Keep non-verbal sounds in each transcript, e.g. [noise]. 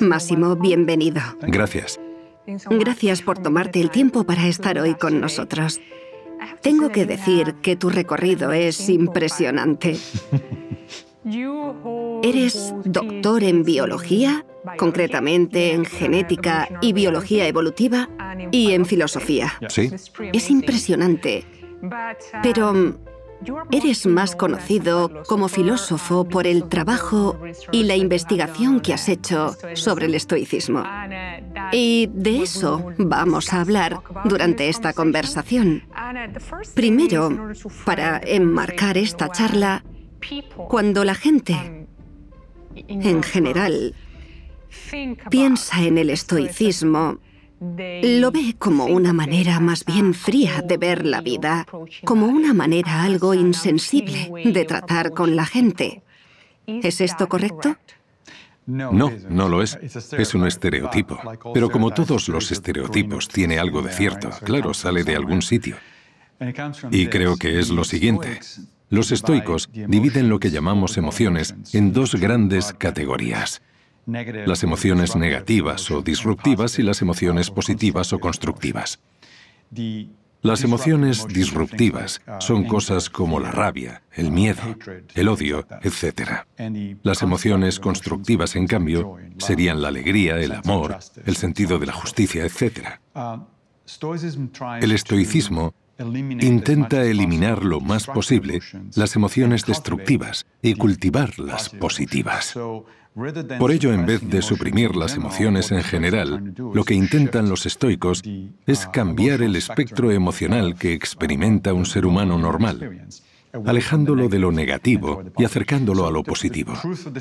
Máximo, bienvenido. Gracias. Gracias por tomarte el tiempo para estar hoy con nosotros. Tengo que decir que tu recorrido es impresionante. Eres doctor en biología, concretamente en genética y biología evolutiva y en filosofía. Sí. Es impresionante. Pero Eres más conocido como filósofo por el trabajo y la investigación que has hecho sobre el estoicismo. Y de eso vamos a hablar durante esta conversación. Primero, para enmarcar esta charla, cuando la gente, en general, piensa en el estoicismo, lo ve como una manera más bien fría de ver la vida, como una manera algo insensible de tratar con la gente. ¿Es esto correcto? No, no lo es. Es un estereotipo. Pero como todos los estereotipos, tiene algo de cierto. Claro, sale de algún sitio. Y creo que es lo siguiente. Los estoicos dividen lo que llamamos emociones en dos grandes categorías las emociones negativas o disruptivas y las emociones positivas o constructivas. Las emociones disruptivas uh, son cosas como la rabia, el uh, miedo, el odio, uh, etc. Las emociones constructivas, en cambio, serían la alegría, el amor, el sentido de la justicia, etc. El estoicismo Intenta eliminar lo más posible las emociones destructivas y cultivar las positivas. Por ello, en vez de suprimir las emociones en general, lo que intentan los estoicos es uh, cambiar el espectro emocional que experimenta un ser humano normal alejándolo de lo negativo y acercándolo a lo positivo.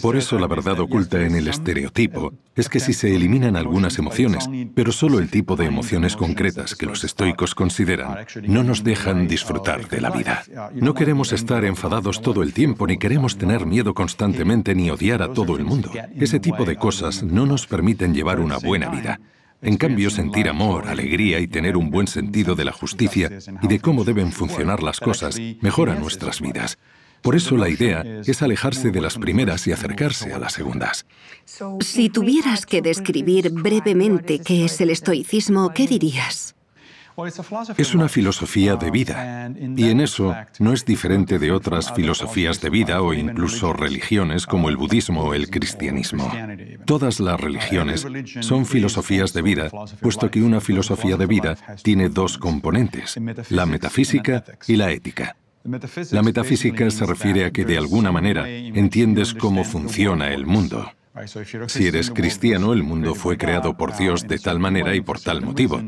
Por eso la verdad oculta en el estereotipo es que si se eliminan algunas emociones, pero solo el tipo de emociones concretas que los estoicos consideran, no nos dejan disfrutar de la vida. No queremos estar enfadados todo el tiempo, ni queremos tener miedo constantemente, ni odiar a todo el mundo. Ese tipo de cosas no nos permiten llevar una buena vida. En cambio, sentir amor, alegría y tener un buen sentido de la justicia y de cómo deben funcionar las cosas mejora nuestras vidas. Por eso la idea es alejarse de las primeras y acercarse a las segundas. Si tuvieras que describir brevemente qué es el estoicismo, ¿qué dirías? Es una filosofía de vida y en eso no es diferente de otras filosofías de vida o incluso religiones como el budismo o el cristianismo. Todas las religiones son filosofías de vida, puesto que una filosofía de vida tiene dos componentes, la metafísica y la ética. La metafísica se refiere a que de alguna manera entiendes cómo funciona el mundo. Si eres cristiano, el mundo fue creado por Dios de tal manera y por tal motivo.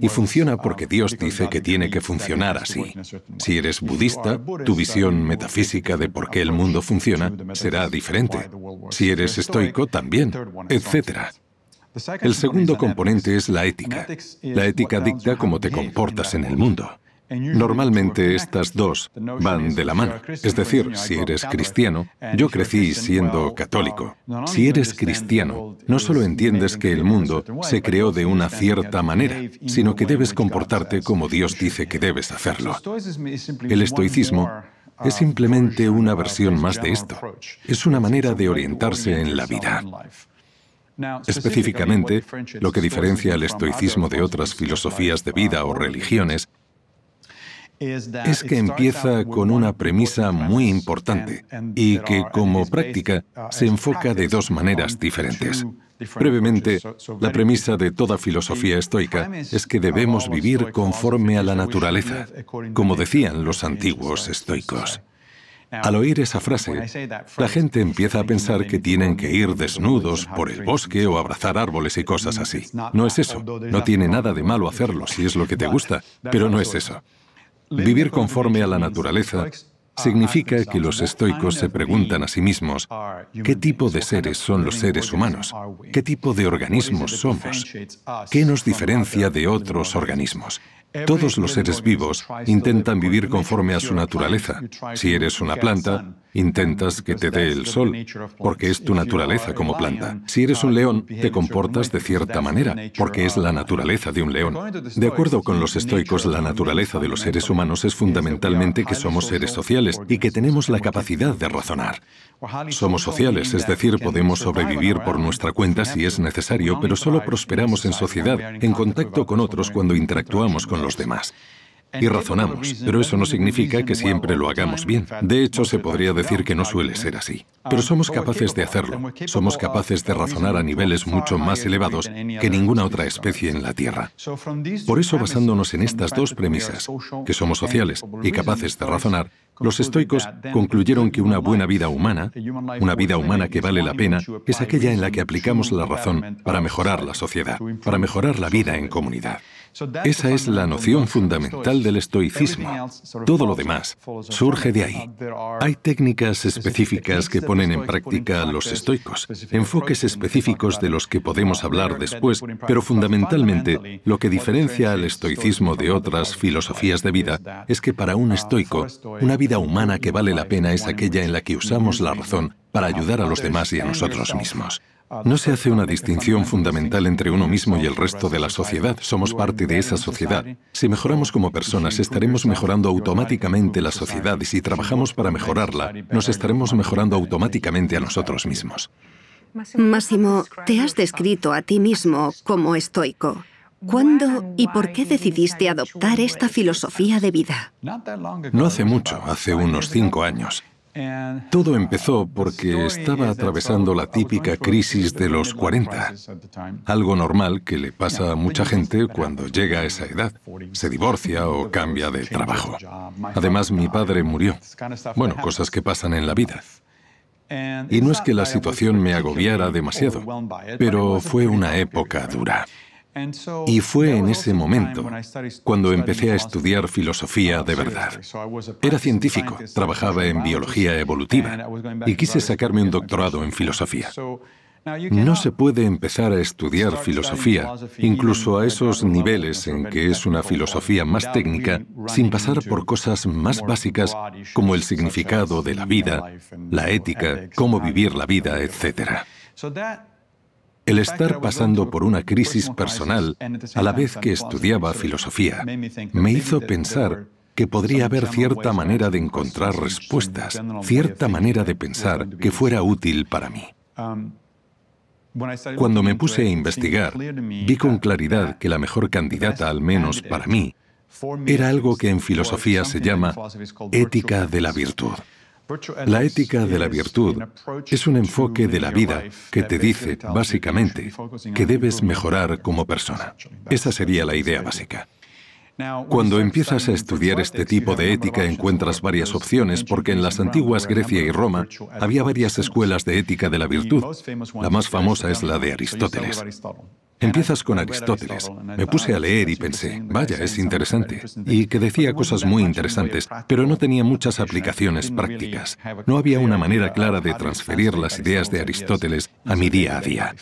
Y funciona porque Dios dice que tiene que funcionar así. Si eres budista, tu visión metafísica de por qué el mundo funciona será diferente. Si eres estoico, también, etc. El segundo componente es la ética. La ética dicta cómo te comportas en el mundo. Normalmente estas dos van de la mano. Es decir, si eres cristiano, yo crecí siendo católico. Si eres cristiano, no solo entiendes que el mundo se creó de una cierta manera, sino que debes comportarte como Dios dice que debes hacerlo. El estoicismo es simplemente una versión más de esto. Es una manera de orientarse en la vida. Específicamente, lo que diferencia el estoicismo de otras filosofías de vida o religiones es que empieza con una premisa muy importante y que como práctica uh, se enfoca de dos maneras diferentes. Brevemente, la premisa de toda filosofía estoica es que debemos vivir conforme a la naturaleza, como decían los antiguos estoicos. Al oír esa frase, la gente empieza a pensar que tienen que ir desnudos por el bosque o abrazar árboles y cosas así. No es eso. No tiene nada de malo hacerlo si es lo que te gusta, pero no es eso. Vivir conforme a la naturaleza significa que los estoicos se preguntan a sí mismos qué tipo de seres son los seres humanos, qué tipo de organismos somos, qué nos diferencia de otros organismos. Todos los seres vivos intentan vivir conforme a su naturaleza. Si eres una planta, intentas que te dé el sol, porque es tu naturaleza como planta. Si eres un león, te comportas de cierta manera, porque es la naturaleza de un león. De acuerdo con los estoicos, la naturaleza de los seres humanos es fundamentalmente que somos seres sociales y que tenemos la capacidad de razonar. Somos sociales, es decir, podemos sobrevivir por nuestra cuenta si es necesario, pero solo prosperamos en sociedad, en contacto con otros cuando interactuamos con los demás y razonamos, pero eso no significa que siempre lo hagamos bien. De hecho, se podría decir que no suele ser así. Pero somos capaces de hacerlo. Somos capaces de razonar a niveles mucho más elevados que ninguna otra especie en la Tierra. Por eso, basándonos en estas dos premisas, que somos sociales y capaces de razonar, los estoicos concluyeron que una buena vida humana, una vida humana que vale la pena, es aquella en la que aplicamos la razón para mejorar la sociedad, para mejorar la vida en comunidad. Esa es la noción fundamental del estoicismo. Todo lo demás surge de ahí. Hay técnicas específicas que ponen en práctica los estoicos, enfoques específicos de los que podemos hablar después, pero fundamentalmente lo que diferencia al estoicismo de otras filosofías de vida es que para un uh, estoico, una vida humana que vale la pena es aquella en la que usamos la razón para ayudar a los demás y a nosotros mismos. No se hace una distinción fundamental entre uno mismo y el resto de la sociedad. Somos parte de esa sociedad. Si mejoramos como personas, estaremos mejorando automáticamente la sociedad y si trabajamos para mejorarla, nos estaremos mejorando automáticamente a nosotros mismos. Máximo, te has descrito a ti mismo como estoico. ¿Cuándo y por qué decidiste adoptar esta filosofía de vida? No hace mucho, hace unos cinco años. Todo empezó porque estaba atravesando la típica crisis de los 40, algo normal que le pasa a mucha gente cuando llega a esa edad, se divorcia o cambia de trabajo. Además, mi padre murió. Bueno, cosas que pasan en la vida. Y no es que la situación me agobiara demasiado, pero fue una época dura. Y fue en ese momento cuando empecé a estudiar filosofía de verdad. Era científico, trabajaba en biología evolutiva y quise sacarme un doctorado en filosofía. No se puede empezar a estudiar filosofía, incluso a esos niveles en que es una filosofía más técnica, sin pasar por cosas más básicas como el significado de la vida, la ética, cómo vivir la vida, etc. El estar pasando por una crisis personal a la vez que estudiaba filosofía me hizo pensar que podría haber cierta manera de encontrar respuestas, cierta manera de pensar que fuera útil para mí. Cuando me puse a investigar, vi con claridad que la mejor candidata, al menos para mí, era algo que en filosofía se llama ética de la virtud. La ética de la virtud es un enfoque de la vida que te dice, básicamente, que debes mejorar como persona. Esa sería la idea básica. Cuando empiezas a estudiar este tipo de ética encuentras varias opciones porque en las antiguas Grecia y Roma había varias escuelas de ética de la virtud. La más famosa es la de Aristóteles. Empiezas con Aristóteles. Me puse a leer y pensé, vaya, es interesante. Y que decía cosas muy interesantes, pero no tenía muchas aplicaciones prácticas. No había una manera clara de transferir las ideas de Aristóteles a mi día a día.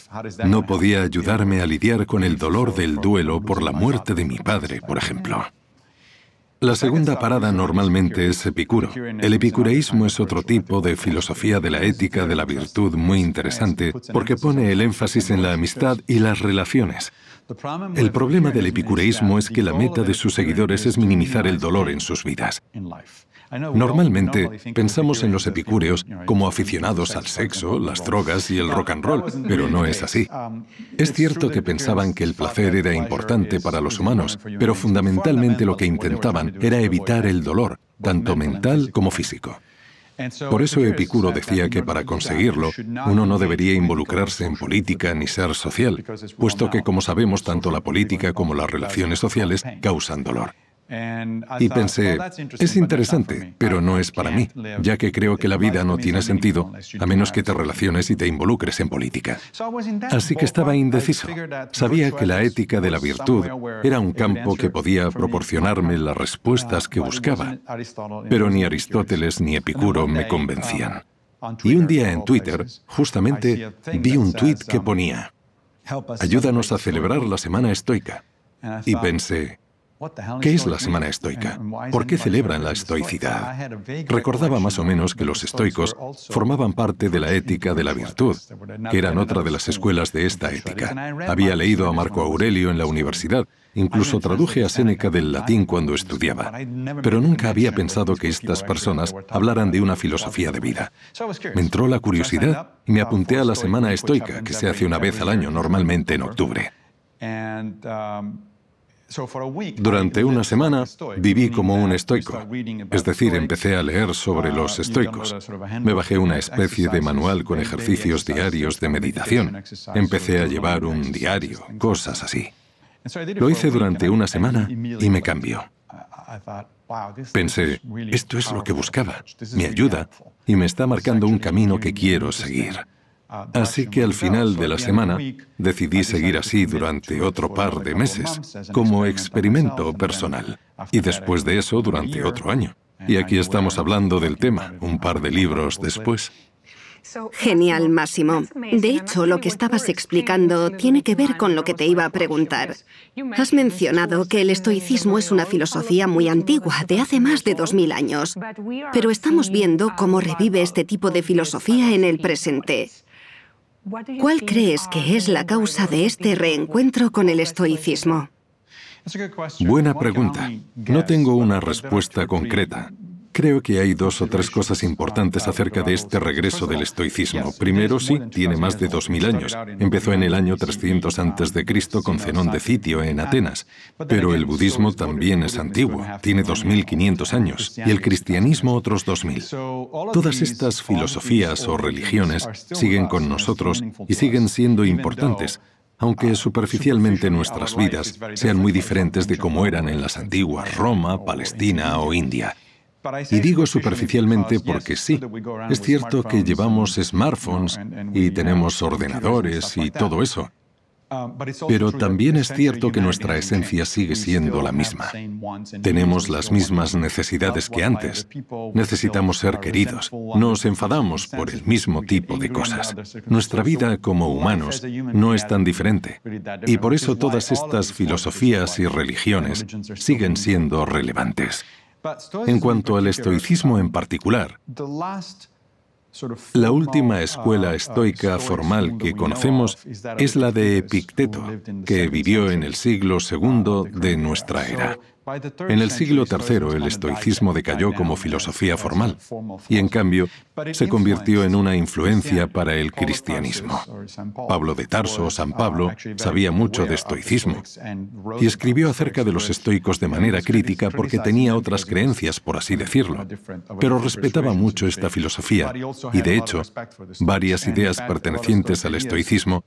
No podía ayudarme a lidiar con el dolor del duelo por la muerte de mi padre, por ejemplo. La segunda parada normalmente es Epicuro. El epicureísmo es otro tipo de filosofía de la ética de la virtud muy interesante porque pone el énfasis en la amistad y las relaciones. El problema del epicureísmo es que la meta de sus seguidores es minimizar el dolor en sus vidas. Normalmente pensamos en los epicúreos como aficionados al sexo, las drogas y el rock and roll, pero no es así. Es cierto que pensaban que el placer era importante para los humanos, pero fundamentalmente lo que intentaban era evitar el dolor, tanto mental como físico. Por eso Epicuro decía que para conseguirlo, uno no debería involucrarse en política ni ser social, puesto que, como sabemos, tanto la política como las relaciones sociales causan dolor. Y pensé, es interesante, pero no es para mí, ya que creo que la vida no tiene sentido a menos que te relaciones y te involucres en política. Así que estaba indeciso. Sabía que la ética de la virtud era un campo que podía proporcionarme las respuestas que buscaba, pero ni Aristóteles ni Epicuro me uh, convencían. Y un día en Twitter, justamente, vi un tuit que um, ponía, ayúdanos a celebrar la semana estoica. Y pensé, ¿Qué es la semana estoica? ¿Por qué celebran la estoicidad? Recordaba más o menos que los estoicos formaban parte de la ética de la virtud, que eran otra de las escuelas de esta ética. Había leído a Marco Aurelio en la universidad, incluso traduje a Séneca del latín cuando estudiaba, pero nunca había pensado que estas personas hablaran de una filosofía de vida. Me entró la curiosidad y me apunté a la semana estoica, que se hace una vez al año, normalmente en octubre. Um, durante una semana viví como un estoico, es decir, empecé a leer sobre uh, los estoicos. Me bajé una especie de manual con ejercicios diarios de meditación. Empecé a llevar un diario, cosas así. Lo hice durante una semana y me cambió. Pensé, esto es lo que buscaba, me ayuda y me está marcando un camino que quiero seguir. Así que al final de la semana decidí seguir así durante otro par de meses, como experimento personal, y después de eso durante otro año. Y aquí estamos hablando del tema, un par de libros después. Genial, Máximo. De hecho, lo que estabas explicando tiene que ver con lo que te iba a preguntar. Has mencionado que el estoicismo es una filosofía muy antigua, de hace más de 2.000 años, pero estamos viendo cómo revive este tipo de filosofía en el presente. ¿Cuál crees que es la causa de este, este reencuentro con el estoicismo? Buena pregunta. No tengo una respuesta concreta. Creo que hay dos o tres cosas importantes acerca de este regreso del estoicismo. Primero, sí, tiene más de 2.000 años. Empezó en el año 300 a.C. con Zenón de Citio en Atenas. Pero el budismo también es antiguo, tiene 2.500 años, y el cristianismo otros 2.000. Todas estas filosofías o religiones siguen con nosotros y siguen siendo importantes, aunque superficialmente nuestras vidas sean muy diferentes de como eran en las antiguas Roma, Palestina o India. Y digo superficialmente porque sí, es cierto que llevamos smartphones y tenemos ordenadores y todo eso, uh, pero también es cierto que nuestra esencia sigue siendo la misma. Tenemos las mismas necesidades que antes. Necesitamos ser queridos. Nos enfadamos por el mismo tipo de cosas. Nuestra vida como humanos no es tan diferente. Y por eso todas estas filosofías y religiones siguen siendo relevantes. En cuanto al estoicismo en particular, la última escuela estoica formal que conocemos es la de Epicteto, que vivió en el siglo II de nuestra era. En el siglo III el estoicismo decayó como filosofía formal y en cambio se convirtió en una influencia para el cristianismo. Pablo de Tarso, o San Pablo, sabía mucho de estoicismo y escribió acerca de los estoicos de manera crítica porque tenía otras creencias, por así decirlo, pero respetaba mucho esta filosofía y de hecho varias ideas pertenecientes al estoicismo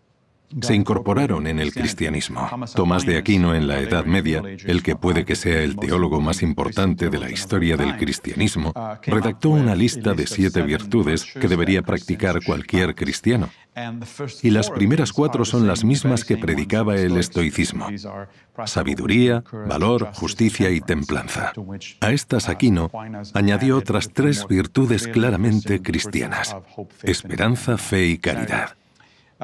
se incorporaron en el cristianismo. Tomás de Aquino en la Edad Media, el que puede que sea el teólogo más importante de la historia del cristianismo, redactó una lista de siete virtudes que debería practicar cualquier cristiano. Y las primeras cuatro son las mismas que predicaba el estoicismo. Sabiduría, valor, justicia y templanza. A estas Aquino añadió otras tres virtudes claramente cristianas. Esperanza, fe y caridad.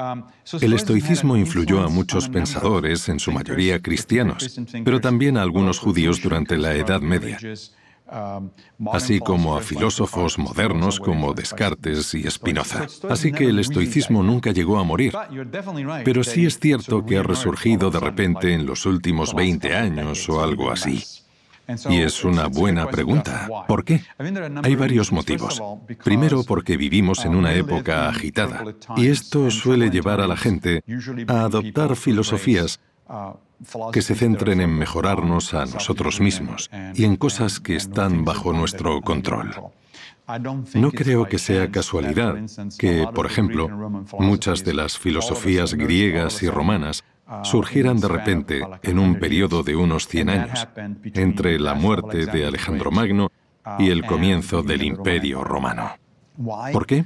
Um, el estoicismo influyó a muchos pensadores, en su mayoría cristianos, pero también a algunos judíos durante la Edad Media, um, así como a filósofos modernos como Descartes y Spinoza. Así que el estoicismo nunca llegó a morir, pero sí es cierto que ha resurgido de repente en los últimos 20 años o algo así. Y es una buena pregunta. ¿Por qué? Hay varios motivos. Primero, porque vivimos uh, en una época agitada y esto suele llevar a la gente a adoptar filosofías uh, que se centren en mejorarnos a nosotros mismos y en cosas que están bajo nuestro control. No creo que sea casualidad que, por ejemplo, muchas de las filosofías griegas y romanas surgieran de repente en un periodo de unos 100 años, entre la muerte de Alejandro Magno y el comienzo del Imperio Romano. ¿Por qué?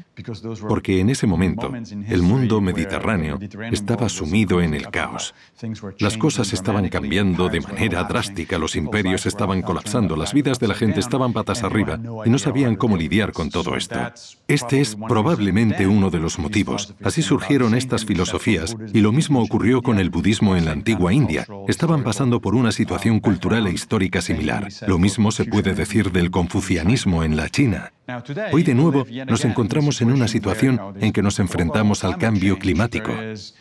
Porque en ese momento el mundo mediterráneo estaba sumido en el caos. Las cosas estaban cambiando de manera drástica, los imperios estaban colapsando, las vidas de la gente estaban patas arriba y no sabían cómo lidiar con todo esto. Este es probablemente uno de los motivos. Así surgieron estas filosofías y lo mismo ocurrió con el budismo en la antigua India. Estaban pasando por una situación cultural e histórica similar. Lo mismo se puede decir del confucianismo en la China. Hoy de nuevo nos encontramos en una situación en que nos enfrentamos al cambio climático,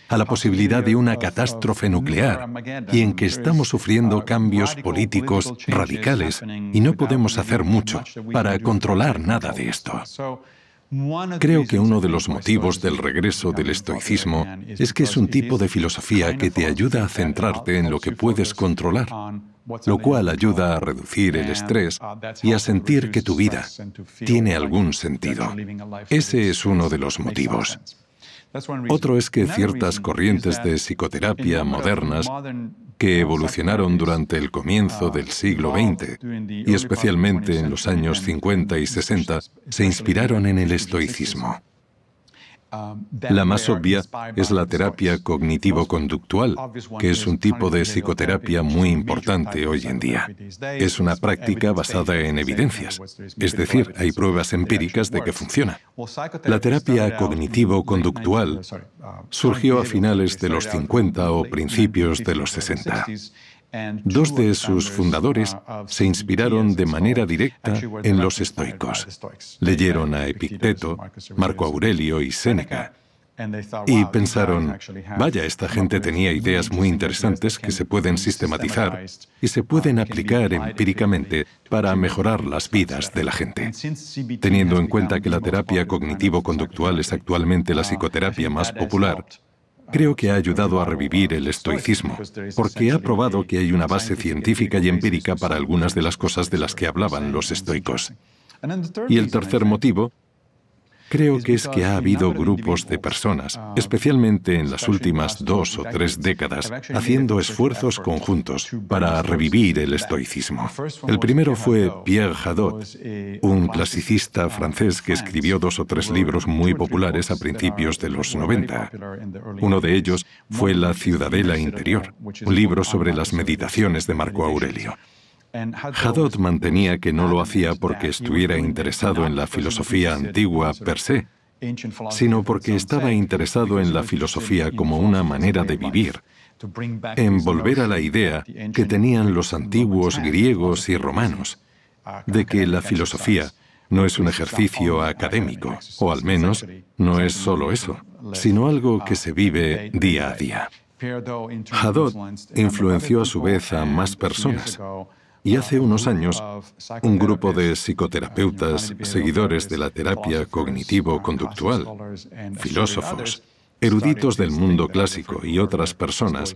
a la posibilidad de una catástrofe nuclear y en que estamos sufriendo cambios políticos radicales y no podemos hacer mucho para controlar nada de esto. Creo que uno de los motivos del regreso del estoicismo es que es un tipo de filosofía que te ayuda a centrarte en lo que puedes controlar lo cual ayuda a reducir el estrés uh, y a sentir que tu vida tiene algún sentido. Ese es uno de los motivos. Otro es que ciertas corrientes de psicoterapia modernas que uh, evolucionaron durante el comienzo uh, del siglo XX y especialmente en los años 50 y 60 se inspiraron en el estoicismo. La más obvia es la terapia cognitivo-conductual, que es un tipo de psicoterapia muy importante hoy en día. Es una práctica basada en evidencias, es decir, hay pruebas empíricas de que funciona. La terapia cognitivo-conductual surgió a finales de los 50 o principios de los 60. Dos de sus fundadores se inspiraron de manera directa en los estoicos. Leyeron a Epicteto, Marco Aurelio y Séneca. Y pensaron, vaya, esta gente tenía ideas muy interesantes que se pueden sistematizar y se pueden aplicar empíricamente para mejorar las vidas de la gente. Teniendo en cuenta que la terapia cognitivo-conductual es actualmente la psicoterapia más popular, Creo que ha ayudado a revivir el estoicismo, porque ha probado que hay una base científica y empírica para algunas de las cosas de las que hablaban los estoicos. Y el tercer motivo Creo que es que ha habido grupos de personas, ah, especialmente en las últimas dos o tres décadas, haciendo esfuerzos conjuntos para revivir el estoicismo. El primero fue Pierre Hadot, un clasicista francés que escribió dos o tres libros muy populares a principios de los 90. Uno de ellos fue La Ciudadela Interior, un libro sobre las meditaciones de Marco Aurelio. Hadot mantenía que no lo hacía porque estuviera interesado en la filosofía antigua per se, sino porque estaba interesado en la filosofía como una manera de vivir, en volver a la idea que tenían los antiguos griegos y romanos, de que la filosofía no es un ejercicio académico, o al menos no es solo eso, sino algo que se vive día a día. Hadot influenció a su vez a más personas, y hace unos años, un grupo de psicoterapeutas, seguidores de la terapia cognitivo-conductual, filósofos, eruditos del mundo clásico y otras personas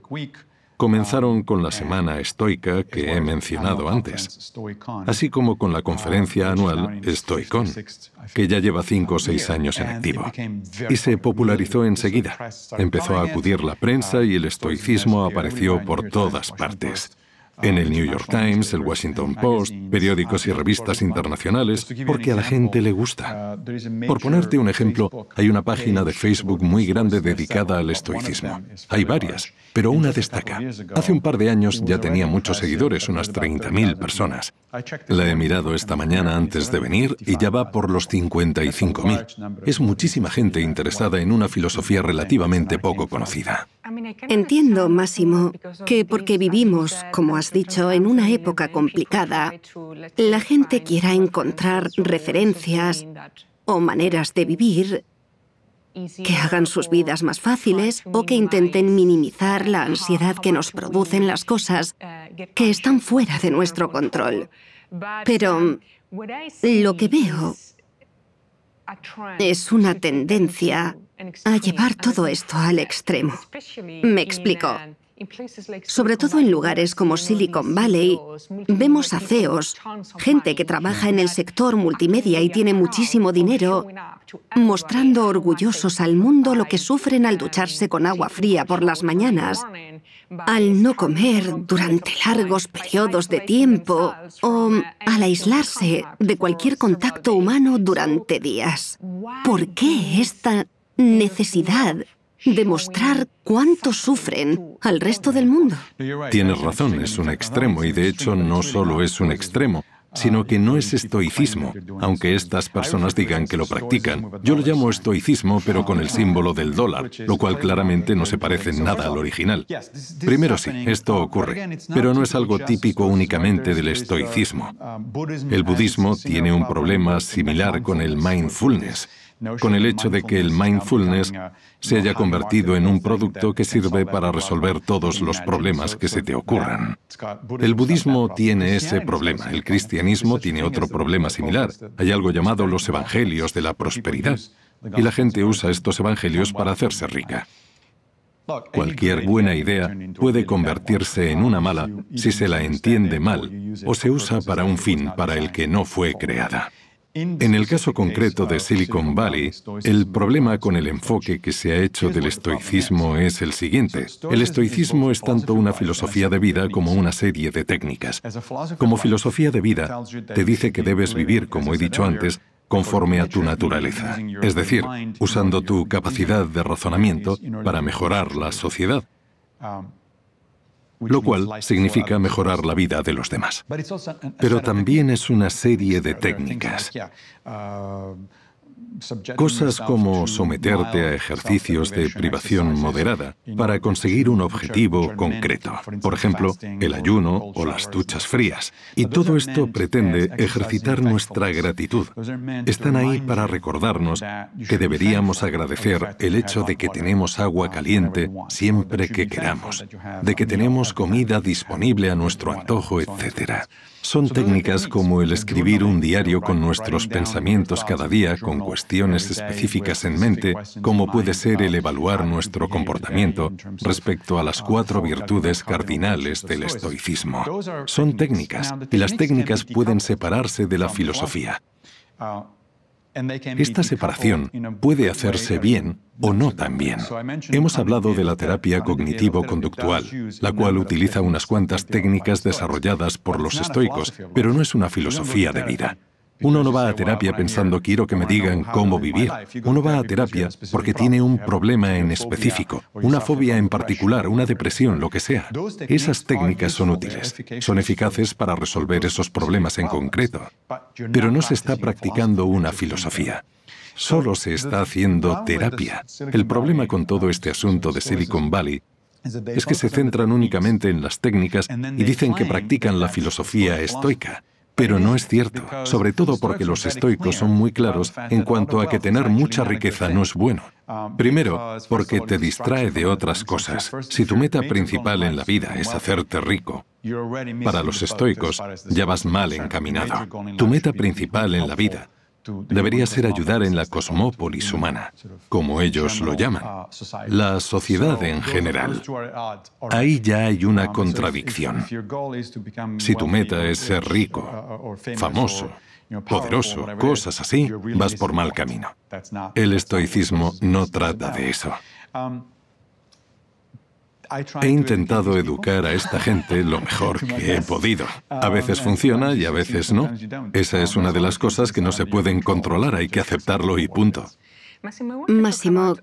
comenzaron con la semana estoica que he mencionado antes, así como con la conferencia anual Stoicon, que ya lleva cinco o seis años en activo, y se popularizó enseguida. Empezó a acudir la prensa y el estoicismo apareció por todas partes en el New York Times, el Washington Post, periódicos y revistas internacionales, porque a la gente le gusta. Por ponerte un ejemplo, hay una página de Facebook muy grande dedicada al estoicismo. Hay varias, pero una destaca. Hace un par de años ya tenía muchos seguidores, unas 30.000 personas. La he mirado esta mañana antes de venir y ya va por los 55.000. Es muchísima gente interesada en una filosofía relativamente poco conocida. Entiendo, Máximo, que porque vivimos como así, dicho, en una época complicada, la gente quiera encontrar referencias o maneras de vivir que hagan sus vidas más fáciles o que intenten minimizar la ansiedad que nos producen las cosas que están fuera de nuestro control. Pero lo que veo es una tendencia a llevar todo esto al extremo. Me explico. Sobre todo en lugares como Silicon Valley, vemos a CEOs, gente que trabaja en el sector multimedia y tiene muchísimo dinero, mostrando orgullosos al mundo lo que sufren al ducharse con agua fría por las mañanas, al no comer durante largos periodos de tiempo o al aislarse de cualquier contacto humano durante días. ¿Por qué esta necesidad demostrar cuánto sufren al resto del mundo. Tienes razón, es un extremo y de hecho no solo es un extremo, sino que no es estoicismo, aunque estas personas digan que lo practican. Yo lo llamo estoicismo, pero con el símbolo del dólar, lo cual claramente no se parece en nada al original. Primero sí, esto ocurre, pero no es algo típico únicamente del estoicismo. El budismo tiene un problema similar con el mindfulness, con el hecho de que el mindfulness se haya convertido en un producto que sirve para resolver todos los problemas que se te ocurran. El budismo tiene ese problema, el cristianismo tiene otro problema similar. Hay algo llamado los evangelios de la prosperidad, y la gente usa estos evangelios para hacerse rica. Cualquier buena idea puede convertirse en una mala si se la entiende mal o se usa para un fin para el que no fue creada. En el caso concreto de Silicon Valley, el problema con el enfoque que se ha hecho del estoicismo es el siguiente. El estoicismo es tanto una filosofía de vida como una serie de técnicas. Como filosofía de vida, te dice que debes vivir, como he dicho antes, conforme a tu naturaleza, es decir, usando tu capacidad de razonamiento para mejorar la sociedad lo cual significa mejorar la vida de los demás. Pero también es una serie de técnicas. Cosas como someterte a ejercicios de privación moderada para conseguir un objetivo concreto, por ejemplo, el ayuno o las duchas frías. Y todo esto pretende ejercitar nuestra gratitud. Están ahí para recordarnos que deberíamos agradecer el hecho de que tenemos agua caliente siempre que queramos, de que tenemos comida disponible a nuestro antojo, etc. Son técnicas como el escribir un diario con nuestros pensamientos cada día, con cuestiones específicas en mente, como puede ser el evaluar nuestro comportamiento respecto a las cuatro virtudes cardinales del estoicismo. Son técnicas, y las técnicas pueden separarse de la filosofía. Uh, esta separación puede hacerse bien o no tan bien. Hemos hablado de la terapia cognitivo-conductual, la cual utiliza unas cuantas técnicas desarrolladas por los estoicos, pero no es una filosofía de vida. Uno no va a terapia pensando quiero que me digan cómo vivir. Uno va a terapia porque tiene un problema en específico, una fobia en particular, una depresión, lo que sea. Esas técnicas son útiles, son eficaces para resolver esos problemas en concreto, pero no se está practicando una filosofía. Solo se está haciendo terapia. El problema con todo este asunto de Silicon Valley es que se centran únicamente en las técnicas y dicen que practican la filosofía estoica. Pero no es cierto, sobre todo porque los estoicos son muy claros en cuanto a que tener mucha riqueza no es bueno. Primero, porque te distrae de otras cosas. Si tu meta principal en la vida es hacerte rico, para los estoicos ya vas mal encaminado. Tu meta principal en la vida debería ser ayudar en la cosmópolis humana, como ellos lo llaman, la sociedad en general. Ahí ya hay una contradicción. Si tu meta es ser rico, famoso, poderoso, cosas así, vas por mal camino. El estoicismo no trata de eso. He intentado educar a esta gente lo mejor [laughs] que he podido. Um, a veces funciona y a veces no. Esa es una de las cosas que no se pueden controlar, hay que aceptarlo y punto. Máximo,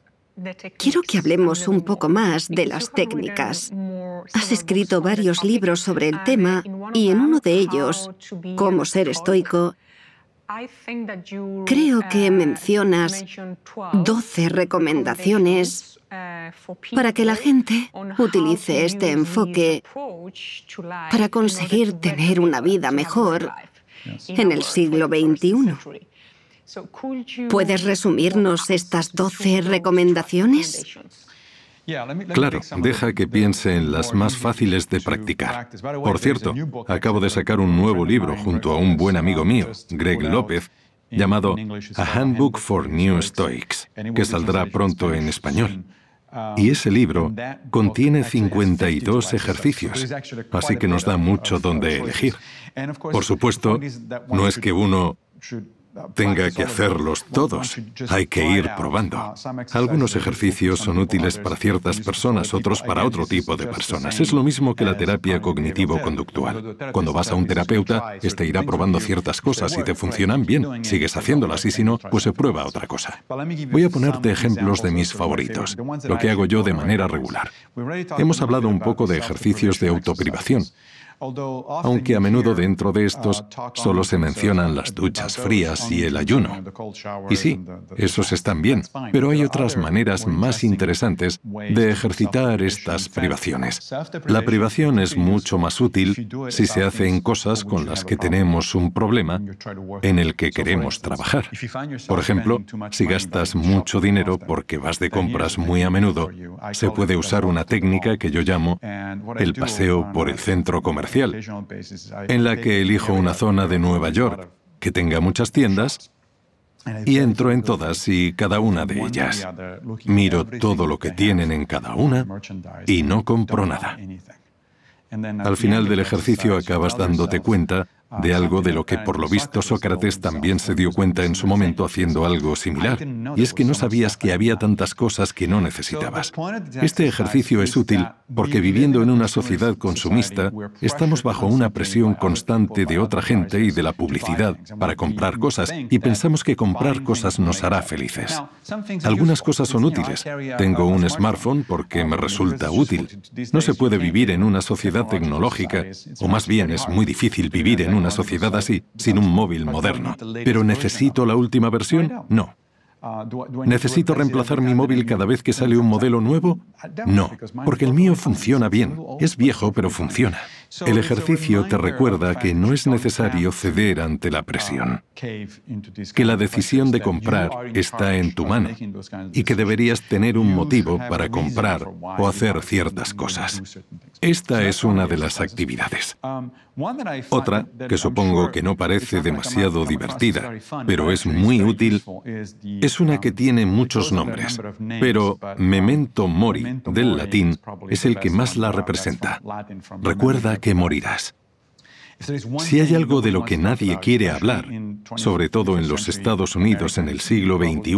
quiero que hablemos un poco más de las técnicas. Has escrito varios libros sobre el tema y en uno de ellos, Cómo ser estoico, creo que uh, mencionas 12 recomendaciones para que la gente utilice este enfoque para conseguir tener una vida mejor en el siglo XXI. ¿Puedes resumirnos estas 12 recomendaciones? Claro, deja que piense en las más fáciles de practicar. Por cierto, acabo de sacar un nuevo libro junto a un buen amigo mío, Greg López, llamado A Handbook for New Stoics, que saldrá pronto en español. Y um, ese libro contiene 52 ejercicios, así que nos da mucho donde elegir. Por supuesto, no es que uno tenga que hacerlos todos. Hay que ir probando. Algunos ejercicios son útiles para ciertas personas, otros para otro tipo de personas. Es lo mismo que la terapia cognitivo-conductual. Cuando vas a un terapeuta, este irá probando ciertas cosas. y te funcionan bien, sigues haciéndolas y si no, pues se prueba otra cosa. Voy a ponerte ejemplos de mis favoritos, lo que hago yo de manera regular. Hemos hablado un poco de ejercicios de autoprivación aunque a menudo dentro de estos uh, solo se mencionan las duchas frías y el ayuno. Y sí, esos están bien, pero hay otras maneras más interesantes de ejercitar estas privaciones. La privación es mucho más útil si se hace en cosas con las que tenemos un problema en el que queremos trabajar. Por ejemplo, si gastas mucho dinero porque vas de compras muy a menudo, se puede usar una técnica que yo llamo el paseo por el centro comercial en la que elijo una zona de Nueva York que tenga muchas tiendas y entro en todas y cada una de ellas. Miro todo lo que tienen en cada una y no compro nada. Al final del ejercicio acabas dándote cuenta de algo de lo que por lo visto Sócrates también se dio cuenta en su momento haciendo algo similar, y es que no sabías que había tantas cosas que no necesitabas. Este ejercicio es útil porque viviendo en una sociedad consumista, estamos bajo una presión constante de otra gente y de la publicidad para comprar cosas, y pensamos que comprar cosas nos hará felices. Algunas cosas son útiles. Tengo un smartphone porque me resulta útil. No se puede vivir en una sociedad tecnológica, o más bien es muy difícil vivir en una una sociedad así sin un móvil moderno. Pero ¿necesito la última versión? No. ¿Necesito reemplazar mi móvil cada vez que sale un modelo nuevo? No, porque el mío funciona bien. Es viejo, pero funciona. El ejercicio te recuerda que no es necesario ceder ante la presión, que la decisión de comprar está en tu mano y que deberías tener un motivo para comprar o hacer ciertas cosas. Esta es una de las actividades. Otra, que supongo que no parece demasiado divertida, pero es muy útil, es una que tiene muchos nombres, pero memento mori del latín es el que más la representa. Recuerda morirás. Si hay algo de lo que nadie quiere hablar, sobre todo en los Estados Unidos en el siglo XXI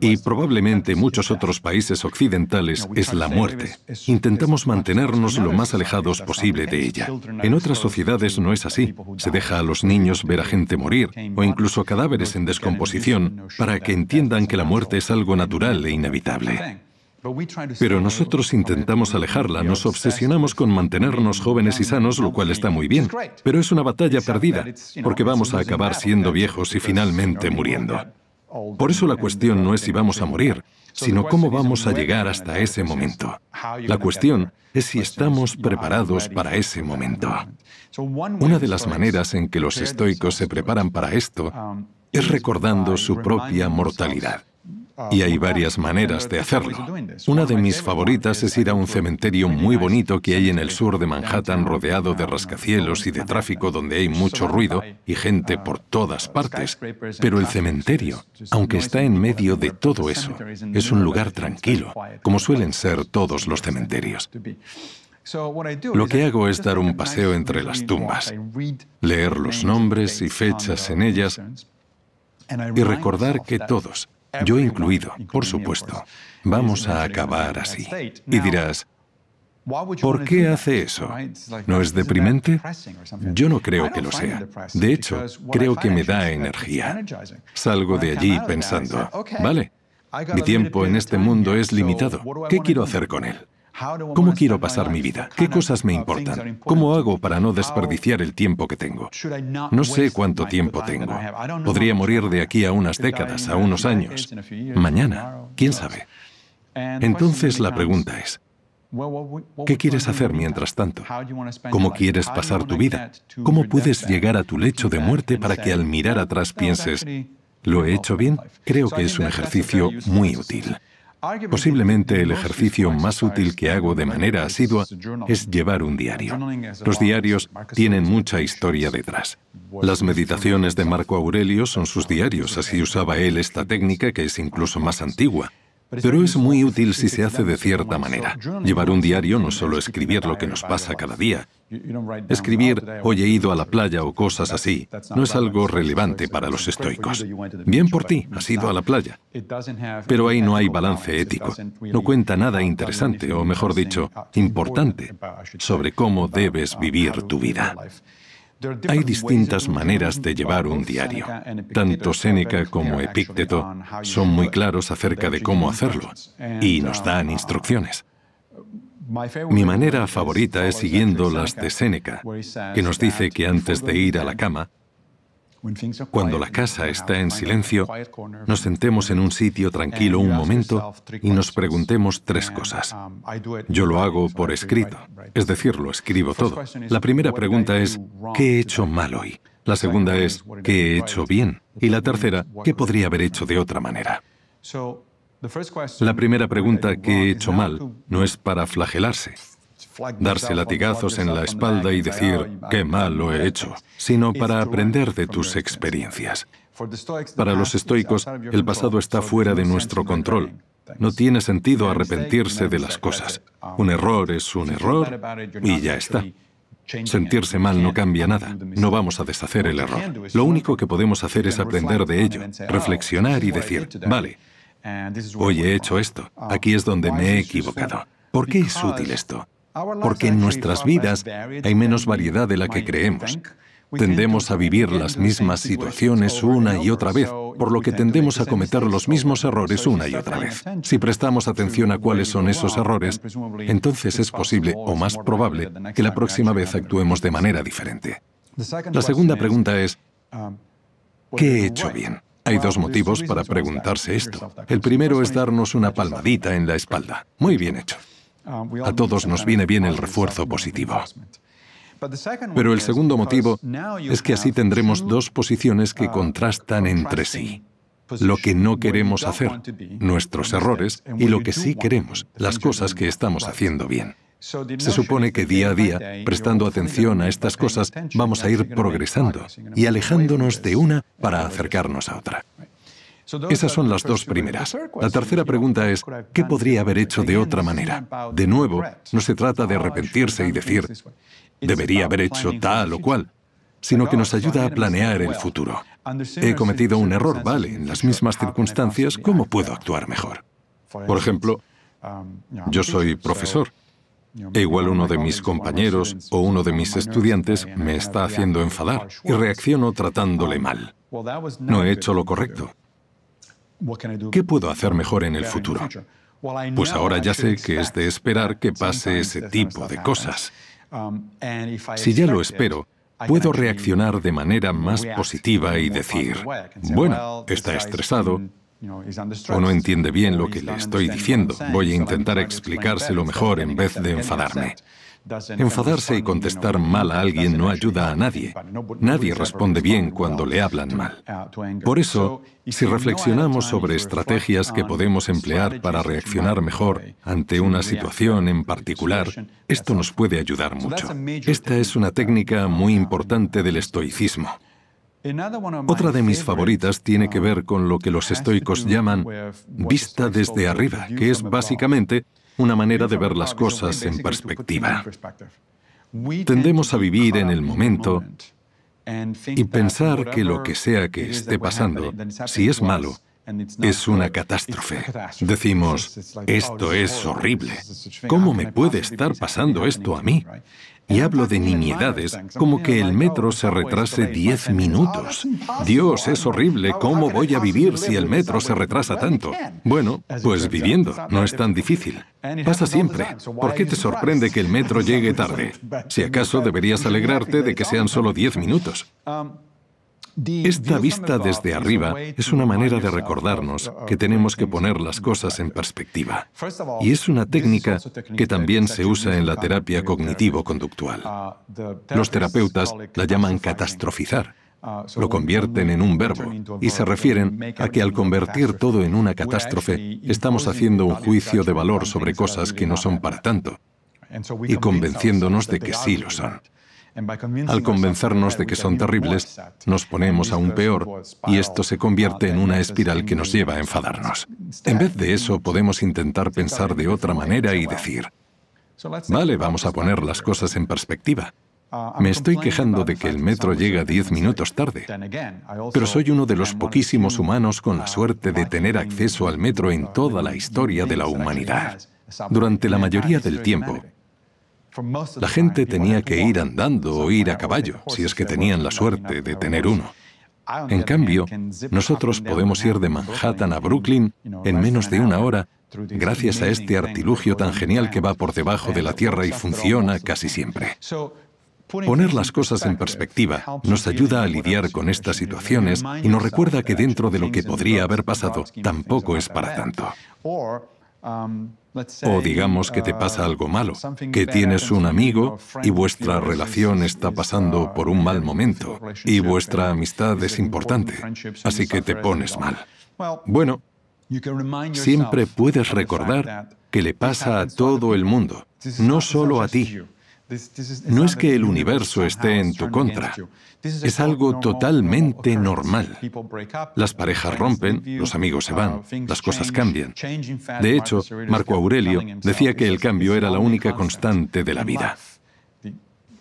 y probablemente muchos otros países occidentales, es la muerte. Intentamos mantenernos lo más alejados posible de ella. En otras sociedades no es así. Se deja a los niños ver a gente morir o incluso cadáveres en descomposición para que entiendan que la muerte es algo natural e inevitable. Pero nosotros intentamos alejarla, nos obsesionamos con mantenernos jóvenes y sanos, lo cual está muy bien. Pero es una batalla perdida, porque vamos a acabar siendo viejos y finalmente muriendo. Por eso la cuestión no es si vamos a morir, sino cómo vamos a llegar hasta ese momento. La cuestión es si estamos preparados para ese momento. Una de las maneras en que los estoicos se preparan para esto es recordando su propia mortalidad. Y hay varias maneras de hacerlo. Una de mis favoritas es ir a un cementerio muy bonito que hay en el sur de Manhattan rodeado de rascacielos y de tráfico donde hay mucho ruido y gente por todas partes. Pero el cementerio, aunque está en medio de todo eso, es un lugar tranquilo, como suelen ser todos los cementerios. Lo que hago es dar un paseo entre las tumbas, leer los nombres y fechas en ellas y recordar que todos, yo incluido, por supuesto, vamos a acabar así. Y dirás, ¿Por qué hace eso? ¿No es deprimente? Yo no creo que lo sea. De hecho, creo que me da energía. Salgo de allí pensando, vale, mi tiempo en este mundo es limitado. ¿Qué quiero hacer con él? ¿Cómo quiero pasar mi vida? ¿Qué cosas me importan? ¿Cómo hago para no desperdiciar el tiempo que tengo? No sé cuánto tiempo tengo. Podría morir de aquí a unas décadas, a unos años, mañana, quién sabe. Entonces la pregunta es, ¿Qué quieres hacer mientras tanto? ¿Cómo quieres pasar tu vida? ¿Cómo puedes llegar a tu lecho de muerte para que al mirar atrás pienses, ¿lo he hecho bien? Creo que es un ejercicio muy útil. Posiblemente el ejercicio más útil que hago de manera asidua es llevar un diario. Los diarios tienen mucha historia detrás. Las meditaciones de Marco Aurelio son sus diarios, así usaba él esta técnica que es incluso más antigua. Pero es muy útil si se hace de cierta manera. Llevar un diario no solo escribir lo que nos pasa cada día. Escribir hoy he ido a la playa o cosas así no es algo relevante para los estoicos. Bien por ti, has ido a la playa. Pero ahí no hay balance ético. No cuenta nada interesante, o mejor dicho, importante, sobre cómo debes vivir tu vida. Hay distintas maneras de llevar un diario. Tanto Séneca como Epícteto son muy claros acerca de cómo hacerlo y nos dan instrucciones. Mi manera favorita es siguiendo las de Séneca, que nos dice que antes de ir a la cama, cuando la casa está en silencio, nos sentemos en un sitio tranquilo un momento y nos preguntemos tres cosas. Um, Yo lo hago por escrito, es decir, lo escribo todo. La primera pregunta es, ¿qué he hecho mal hoy? La segunda es, ¿qué he hecho bien? Y la tercera, ¿qué podría haber hecho de otra manera? La primera pregunta, ¿qué he hecho mal? No es para flagelarse, darse latigazos en la espalda y decir, qué mal lo he hecho, sino para aprender de tus experiencias. Para los estoicos, el pasado está fuera de nuestro control. No tiene sentido arrepentirse de las cosas. Um, un error es un error y ya está. Sentirse mal no cambia nada, no vamos a deshacer el error. Lo único que podemos hacer es aprender de ello, oh, reflexionar y decir, vale, hoy he hecho esto, um, aquí es donde me he equivocado. ¿Por qué es útil esto? porque en nuestras vidas hay menos variedad de la que creemos. Tendemos a vivir las mismas situaciones una y otra vez, por lo que tendemos a cometer los mismos errores una y otra vez. Si prestamos atención a cuáles son esos errores, entonces es posible o más probable que la próxima vez actuemos de manera diferente. La segunda pregunta es, ¿qué he hecho bien? Hay dos motivos para preguntarse esto. El primero es darnos una palmadita en la espalda. Muy bien hecho. A todos nos viene bien el refuerzo positivo. Pero el segundo motivo es que así tendremos dos posiciones que contrastan entre sí. Lo que no queremos hacer, nuestros errores, y lo que sí queremos, las cosas que estamos haciendo bien. Se supone que día a día, prestando atención a estas cosas, vamos a ir progresando y alejándonos de una para acercarnos a otra. Esas son las dos primeras. La tercera pregunta es, ¿qué podría haber hecho de otra manera? De nuevo, no se trata de arrepentirse y decir, debería haber hecho tal o cual, sino que nos ayuda a planear el futuro. He cometido un error, vale, en las mismas circunstancias, ¿cómo puedo actuar mejor? Por ejemplo, yo soy profesor. E igual uno de mis compañeros o uno de mis estudiantes me está haciendo enfadar y reacciono tratándole mal. No he hecho lo correcto. ¿Qué puedo hacer mejor en el futuro? Pues ahora ya sé que es de esperar que pase ese tipo de cosas. Um, si ya lo espero, puedo reaccionar de manera más positiva y decir, bueno, está estresado o no entiende bien lo que le estoy diciendo, voy a intentar explicárselo mejor en vez de enfadarme. Enfadarse y contestar mal a alguien no ayuda a nadie. Nadie responde bien cuando le hablan mal. Por eso, si reflexionamos sobre estrategias que podemos emplear para reaccionar mejor ante una situación en particular, esto nos puede ayudar mucho. Esta es una técnica muy importante del estoicismo. Otra de mis favoritas tiene que um, ver con lo que los estoicos llaman vista desde arriba, que es básicamente una manera de ver las cosas en perspectiva. Tendemos a vivir en el momento y pensar que lo que sea que esté pasando, si es malo, es una catástrofe. Decimos, esto oh, es horrible. ¿Cómo me puede estar pasando esto a mí? Y hablo de nimiedades como que el oh, metro se retrase diez minutos. Oh, Dios, es horrible. ¿Cómo voy a vivir si el metro se retrasa tanto? Bueno, pues viviendo, no es tan difícil. Pasa siempre. ¿Por qué te sorprende que el metro [laughs] llegue tarde? Si acaso deberías [laughs] alegrarte de que sean solo diez minutos. Um, esta vista desde arriba es una manera de recordarnos que tenemos que poner las cosas en perspectiva. Y es una técnica que también se usa en la terapia cognitivo-conductual. Los terapeutas la llaman catastrofizar. Lo convierten en un verbo y se refieren a que al convertir todo en una catástrofe, estamos haciendo un juicio de valor sobre cosas que no son para tanto y convenciéndonos de que sí lo son. Al convencernos de que son terribles, nos ponemos aún peor y esto se convierte en una espiral que nos lleva a enfadarnos. En vez de eso, podemos intentar pensar de otra manera y decir, vale, vamos a poner las cosas en perspectiva. Uh, Me estoy quejando de que el metro llega diez minutos tarde, pero soy uno de los poquísimos humanos con la uh, suerte de tener acceso al metro en uh, toda la historia de la humanidad. Durante la mayoría del tiempo, la gente tenía que ir andando o ir a caballo, si es que tenían la suerte de tener uno. En cambio, nosotros podemos ir de Manhattan a Brooklyn en menos de una hora gracias a este artilugio tan genial que va por debajo de la tierra y funciona casi siempre. Poner las cosas en perspectiva nos ayuda a lidiar con estas situaciones y nos recuerda que dentro de lo que podría haber pasado tampoco es para tanto. O digamos que te pasa algo malo, que tienes un amigo y vuestra relación está pasando por un mal momento y vuestra amistad es importante, así que te pones mal. Bueno, siempre puedes recordar que le pasa a todo el mundo, no solo a ti. No es que el universo esté en tu contra, es algo totalmente normal. Las parejas rompen, los amigos se van, uh, las cosas cambian. De hecho, Marco Aurelio decía que el cambio era la única constante de la vida.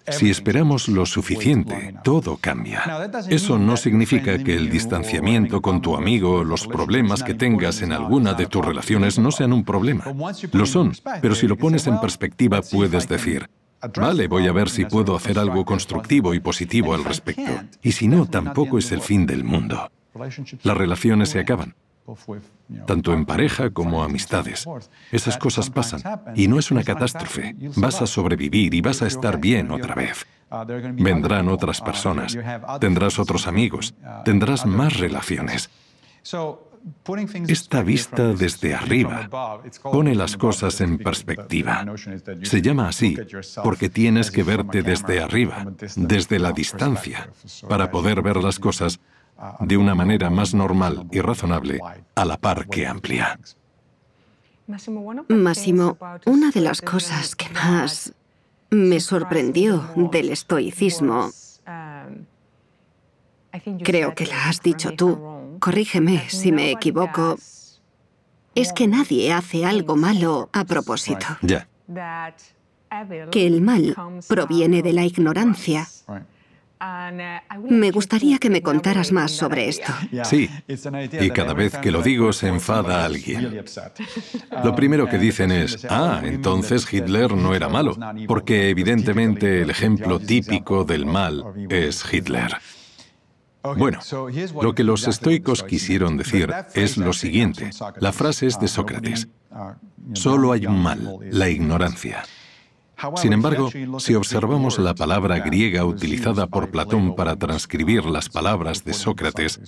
Si esperamos lo suficiente, todo cambia. Eso no significa que el distanciamiento con tu amigo, o los problemas que tengas en alguna de tus relaciones no sean un problema. Lo son, pero si lo pones en perspectiva puedes decir, Vale, voy a ver si puedo hacer algo constructivo y positivo al respecto. Y si no, tampoco es el fin del mundo. Las relaciones se acaban, tanto en pareja como amistades. Esas cosas pasan y no es una catástrofe. Vas a sobrevivir y vas a estar bien otra vez. Vendrán otras personas, tendrás otros amigos, tendrás más relaciones. Esta vista desde arriba pone las cosas en perspectiva. Se llama así porque tienes que verte desde arriba, desde la distancia, para poder ver las cosas de una manera más normal y razonable a la par que amplia. Máximo, una de las cosas que más me sorprendió del estoicismo, creo que la has dicho tú, corrígeme si me equivoco, es que nadie hace algo malo a propósito. Ya. Que el mal proviene de la ignorancia. Uh, me gustaría que me contaras más sobre esto. Sí, y cada vez que lo digo se enfada alguien. Lo ah, primero que dicen es, ah, entonces Hitler no era malo, porque evidentemente el ejemplo típico del mal es Hitler. Bueno, lo que los estoicos quisieron decir es lo siguiente. La frase es de uh, Sócrates. Solo hay un mal, la ignorancia. Sin embargo, si observamos la palabra griega utilizada por Platón para transcribir las palabras de Sócrates,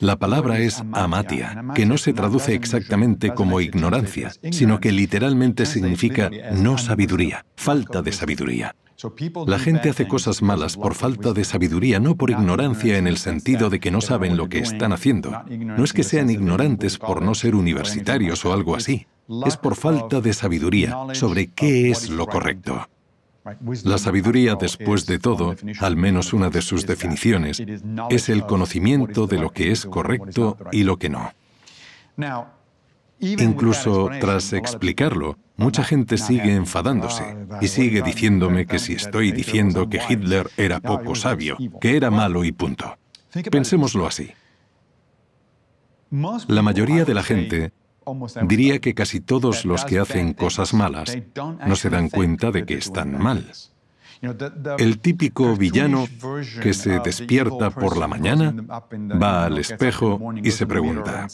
la palabra es amatia, que no se traduce exactamente como ignorancia, sino que literalmente significa no sabiduría, falta de sabiduría. La gente hace cosas malas por falta de sabiduría, no por ignorancia en el sentido de que no saben lo que están haciendo. No es que sean ignorantes por no ser universitarios o algo así. Es por falta de sabiduría sobre qué es lo correcto. La sabiduría, después de todo, al menos una de sus definiciones, es el conocimiento de lo que es correcto y lo que no. Incluso tras explicarlo, mucha gente sigue enfadándose ah, y sigue diciéndome que si estoy diciendo que Hitler era poco sabio, que era malo y punto. Pensémoslo así. La mayoría de la gente diría que casi todos los que hacen cosas malas no se dan cuenta de que están mal. El típico villano que se despierta por la mañana, va al espejo y se pregunta,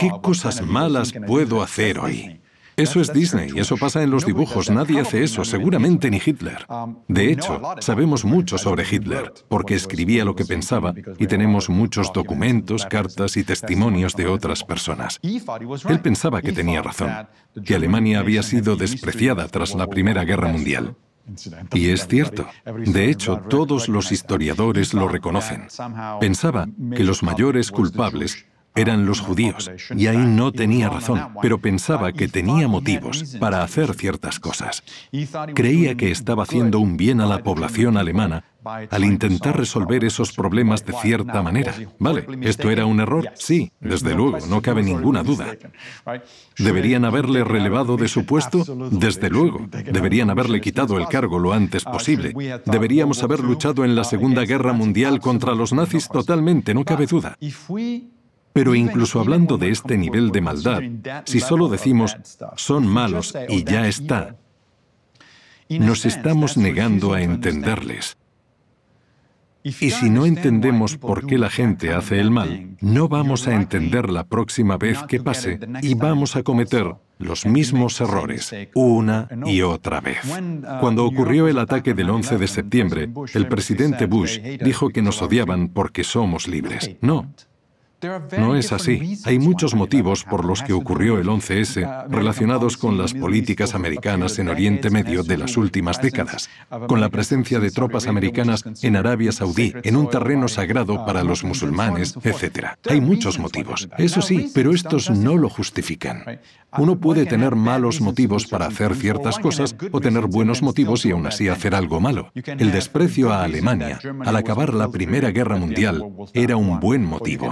¿qué cosas malas puedo hacer hoy? Eso es Disney, eso pasa en los dibujos, nadie hace eso, seguramente ni Hitler. Um, de hecho, sabemos mucho sobre Hitler, porque escribía lo que pensaba y tenemos muchos documentos, cartas y testimonios de otras personas. Él pensaba que tenía razón, que Alemania había sido despreciada tras la Primera Guerra Mundial. Y es cierto. De hecho, todos los historiadores lo reconocen. Pensaba que los mayores culpables eran los judíos, y ahí no tenía razón, pero pensaba que tenía motivos para hacer ciertas cosas. Creía que estaba haciendo un bien a la población alemana al intentar resolver esos problemas de cierta manera. Vale, ¿esto era un error? Sí, desde luego, no cabe ninguna duda. ¿Deberían haberle relevado de su puesto? Desde luego, deberían haberle quitado el cargo lo antes posible. ¿Deberíamos haber luchado en la Segunda Guerra Mundial contra los nazis? Totalmente, no cabe duda. Pero incluso hablando de este nivel de maldad, si solo decimos, son malos y ya está, nos estamos negando a entenderles. Y si no entendemos por qué la gente hace el mal, no vamos a entender la próxima vez que pase y vamos a cometer los mismos errores una y otra vez. Cuando ocurrió el ataque del 11 de septiembre, el presidente Bush dijo que nos odiaban porque somos libres. No, no es así. Hay muchos motivos por los que ocurrió el 11S uh, relacionados con las políticas americanas en Oriente Medio de las últimas décadas, con la presencia de tropas americanas en Arabia Saudí, en un terreno sagrado uh, para los musulmanes, etc. Hay muchos motivos, eso sí, pero estos no lo justifican. Uh, Uno puede tener malos motivos para hacer ciertas cosas o tener buenos motivos y aún así hacer algo malo. El desprecio a Alemania al acabar la Primera Guerra Mundial era un buen motivo.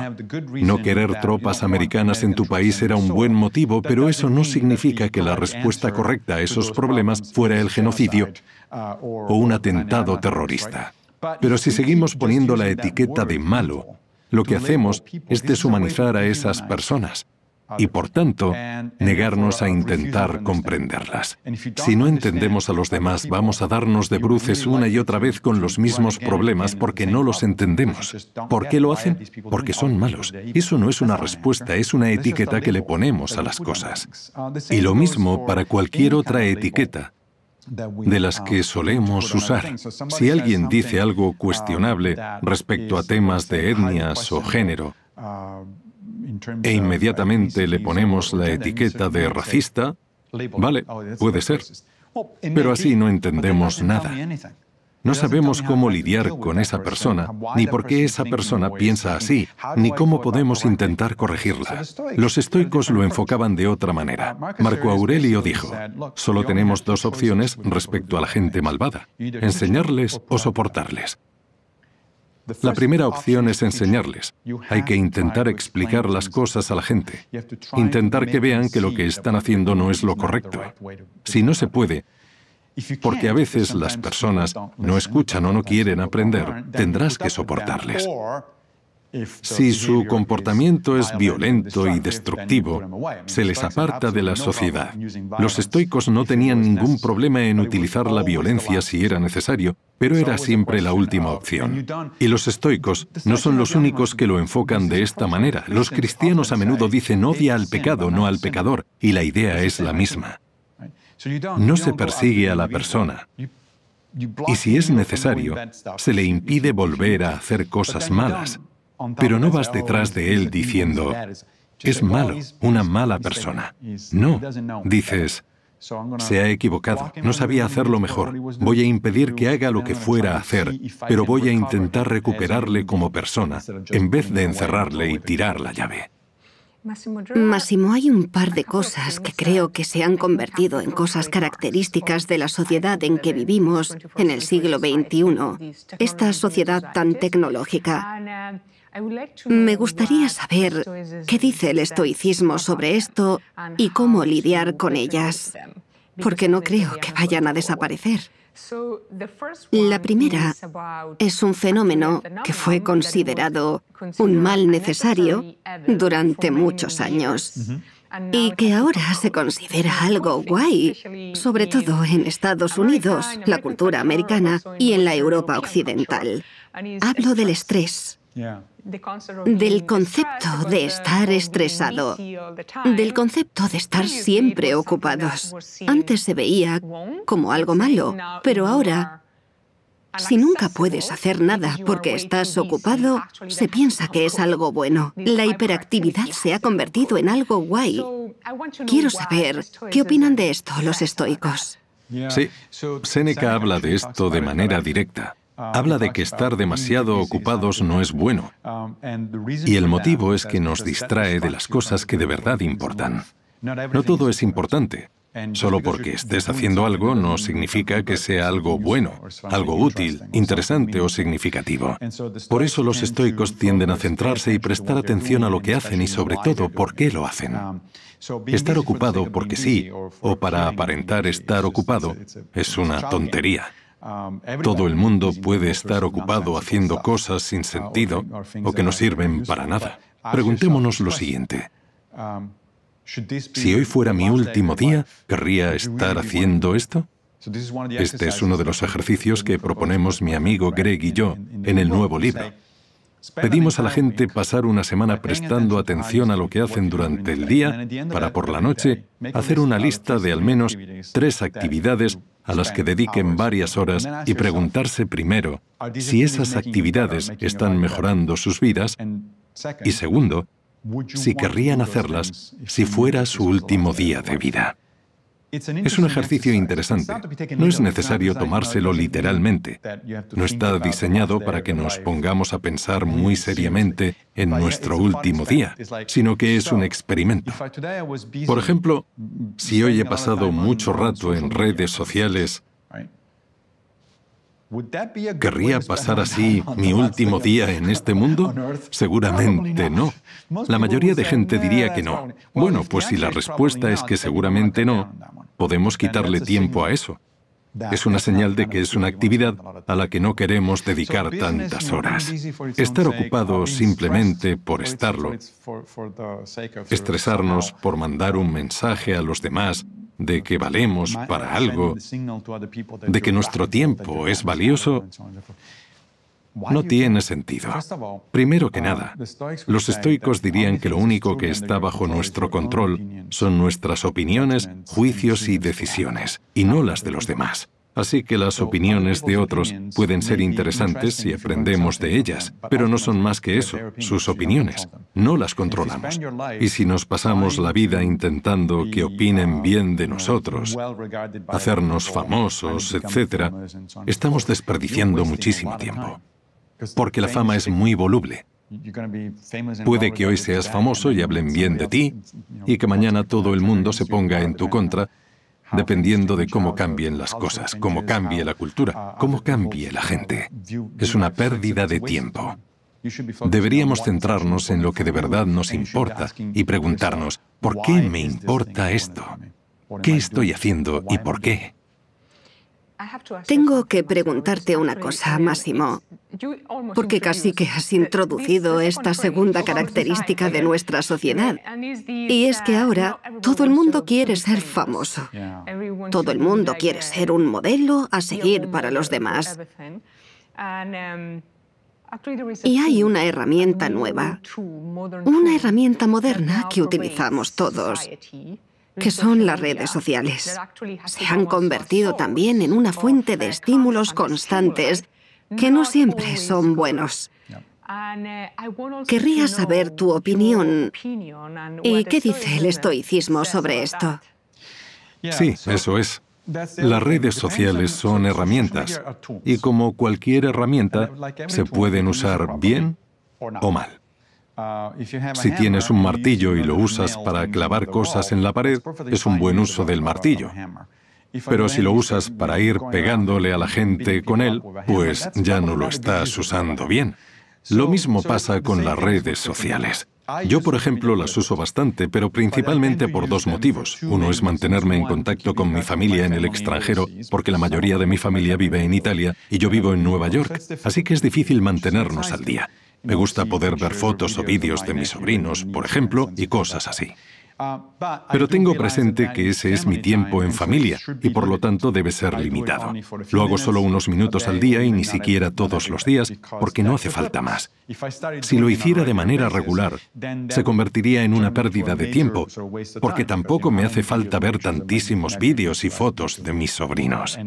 No querer tropas americanas en tu país era un buen motivo, pero eso no significa que la respuesta correcta a esos problemas fuera el genocidio uh, o un atentado terrorista. Pero si seguimos poniendo la etiqueta de malo, lo que hacemos es deshumanizar a esas personas y por tanto negarnos a intentar comprenderlas. Si no entendemos a los demás, vamos a darnos de bruces una y otra vez con los mismos problemas porque no los entendemos. ¿Por qué lo hacen? Porque son malos. Eso no es una respuesta, es una etiqueta que le ponemos a las cosas. Y lo mismo para cualquier otra etiqueta de las que solemos usar. Si alguien dice algo cuestionable respecto a temas de etnias o género, e inmediatamente le ponemos la etiqueta de racista, vale, oh, puede ser. Pero así no entendemos nada. No sabemos cómo lidiar con esa persona, ni por qué esa persona piensa así, ni cómo podemos intentar corregirla. Los estoicos lo enfocaban de otra uh, manera. Marco Aurelio dijo, solo tenemos dos opciones respecto a la gente malvada, enseñarles o soportarles. La primera opción es enseñarles. Hay que intentar explicar las cosas a la gente, intentar que vean que lo que están haciendo no es lo correcto. Si no se puede, porque a veces las personas no escuchan o no quieren aprender, tendrás que soportarles. Si su comportamiento es violento y destructivo, se les aparta de la sociedad. Los estoicos no tenían ningún problema en utilizar la violencia si era necesario, pero era siempre la última opción. Y los estoicos no son los únicos que lo enfocan de esta manera. Los cristianos a menudo dicen odia al pecado, no al pecador, y la idea es la misma. No se persigue a la persona, y si es necesario, se le impide volver a hacer cosas malas. Pero no vas detrás de él diciendo, es malo, una mala persona. No, dices, se ha equivocado, no sabía hacerlo mejor, voy a impedir que haga lo que fuera a hacer, pero voy a intentar recuperarle como persona, en vez de encerrarle y tirar la llave. máximo hay un par de cosas que creo que se han convertido en cosas características de la sociedad en que vivimos en el siglo XXI, esta sociedad tan tecnológica. Me gustaría saber qué dice el estoicismo sobre esto y cómo lidiar con ellas, porque no creo que vayan a desaparecer. La primera es un fenómeno que fue considerado un mal necesario durante muchos años y que ahora se considera algo guay, sobre todo en Estados Unidos, la cultura americana y en la Europa occidental. Hablo del estrés del concepto de estar estresado, del concepto de estar siempre ocupados. Antes se veía como algo malo, pero ahora, si nunca puedes hacer nada porque estás ocupado, se piensa que es algo bueno. La hiperactividad se ha convertido en algo guay. Quiero saber, ¿qué opinan de esto los estoicos? Sí, Seneca habla de esto de manera directa habla de que estar demasiado ocupados no es bueno. Y el motivo es que nos distrae de las cosas que de verdad importan. No todo es importante. Solo porque estés haciendo algo no significa que sea algo bueno, algo útil, interesante o significativo. Por eso los estoicos tienden a centrarse y prestar atención a lo que hacen y sobre todo por qué lo hacen. Estar ocupado porque sí o para aparentar estar ocupado es una tontería. Todo el mundo puede estar ocupado haciendo cosas sin sentido o que no sirven para nada. Preguntémonos lo siguiente. Si hoy fuera mi último día, ¿querría estar haciendo esto? Este es uno de los ejercicios que proponemos mi amigo Greg y yo en el nuevo libro. Pedimos a la gente pasar una semana prestando atención a lo que hacen durante el día para por la noche hacer una lista de al menos tres actividades a las que dediquen varias horas y preguntarse primero si esas actividades están mejorando sus vidas y segundo, si querrían hacerlas si fuera su último día de vida. Es un ejercicio interesante. No es necesario tomárselo literalmente. No está diseñado para que nos pongamos a pensar muy seriamente en nuestro último día, sino que es un experimento. Por ejemplo, si hoy he pasado mucho rato en redes sociales ¿Querría pasar así mi último día en este mundo? Seguramente no. La mayoría de gente diría que no. Bueno, pues si la respuesta es que seguramente no, podemos quitarle tiempo a eso. Es una señal de que es una actividad a la que no queremos dedicar tantas horas. Estar ocupado simplemente por estarlo, estresarnos por mandar un mensaje a los demás, de que valemos para algo, de que nuestro tiempo es valioso, no tiene sentido. Primero que uh, nada, los estoicos dirían que lo único que está bajo nuestro control son nuestras opiniones, juicios y decisiones, y no las de los demás. Así que las opiniones de otros pueden ser interesantes si aprendemos de ellas, pero no son más que eso, sus opiniones. No las controlamos. Y si nos pasamos la vida intentando que opinen um, bien de nosotros, hacernos famosos, etc., estamos desperdiciando muchísimo tiempo. Porque la fama es muy voluble. Puede que hoy seas famoso y hablen bien de ti y que mañana todo el mundo se ponga en tu contra dependiendo de cómo cambien las cosas, cómo cambie la cultura, cómo cambie la gente. Es una pérdida de tiempo. Deberíamos centrarnos en lo que de verdad nos importa y preguntarnos, ¿por qué me importa esto? ¿Qué estoy haciendo y por qué? Tengo que preguntarte una cosa, Máximo, porque casi que has introducido esta segunda característica de nuestra sociedad, y es que uh, ahora todo el mundo quiere ser famoso, todo el mundo quiere uh, ser un modelo a seguir para los demás. Um, y hay una herramienta nueva, una herramienta moderna que utilizamos todos, que son las redes sociales. Se han convertido también en una fuente de estímulos constantes que no siempre son buenos. Querría saber tu opinión y qué dice el estoicismo sobre esto. Sí, eso es. Las redes sociales son herramientas y como cualquier herramienta se pueden usar bien o mal. Ah, si tienes un martillo y lo usas para clavar cosas en la pared, es un buen uso del martillo. Pero si lo usas para ir pegándole a la gente con él, pues, pues ya no lo estás usando bien. Lo mismo pasa con las redes sociales. Yo, por ejemplo, las uso bastante, pero principalmente por dos motivos. Uno es mantenerme en contacto con mi familia en el extranjero, porque la mayoría de mi familia vive en Italia y yo vivo en Nueva York, así que es difícil mantenernos al día. Me gusta poder ver fotos o vídeos de mis sobrinos, por ejemplo, y cosas así. Pero tengo presente que ese es mi tiempo en familia y por lo tanto debe ser limitado. Lo hago solo unos minutos al día y ni siquiera todos los días porque no hace falta más. Si lo hiciera de manera regular, se convertiría en una pérdida de tiempo porque tampoco me hace falta ver tantísimos vídeos y fotos de mis sobrinos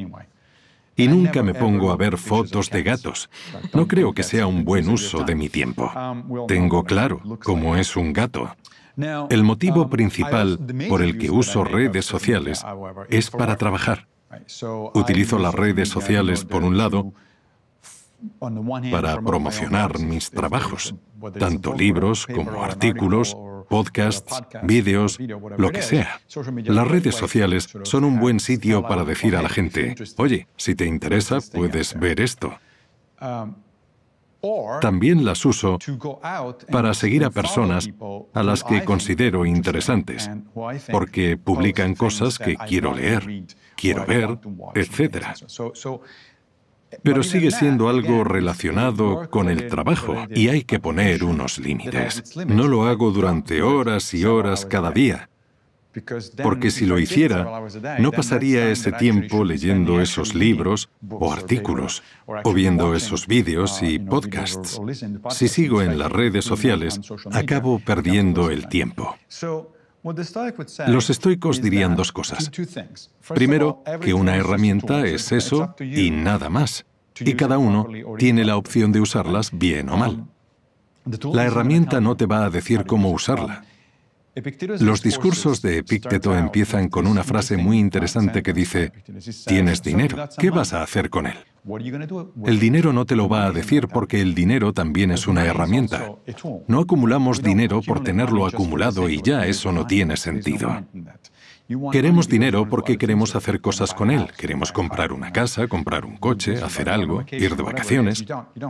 y nunca me pongo a ver fotos de gatos. No creo que sea un buen uso de mi tiempo. Um, Tengo claro cómo es un gato. El motivo um, principal por el que uso redes sociales es para trabajar. Utilizo las redes sociales, por un lado, para promocionar mis trabajos, tanto libros como artículos podcasts, vídeos, lo que sea. Las redes sociales son un buen sitio para decir a la gente, oye, si te interesa, puedes ver esto. Um, También las uso para seguir a personas a las que considero interesantes, porque publican cosas que quiero leer, quiero ver, etc pero sigue siendo algo relacionado con el trabajo y hay que poner unos límites. No lo hago durante horas y horas cada día, porque si lo hiciera, no pasaría ese tiempo leyendo esos libros o artículos, o viendo esos vídeos y podcasts. Si sigo en las redes sociales, acabo perdiendo el tiempo. Los estoicos dirían dos cosas. Primero, que una herramienta es eso y nada más, y cada uno tiene la opción de usarlas bien o mal. Um, la herramienta no te va a decir cómo usarla, los discursos de Epícteto empiezan con una frase muy interesante que dice, tienes dinero, ¿qué vas a hacer con él? El dinero no te lo va a decir porque el dinero también es una herramienta. No acumulamos dinero por tenerlo acumulado y ya eso no tiene sentido. Queremos dinero porque queremos hacer cosas con él. Queremos comprar una casa, comprar un coche, hacer algo, ir de vacaciones,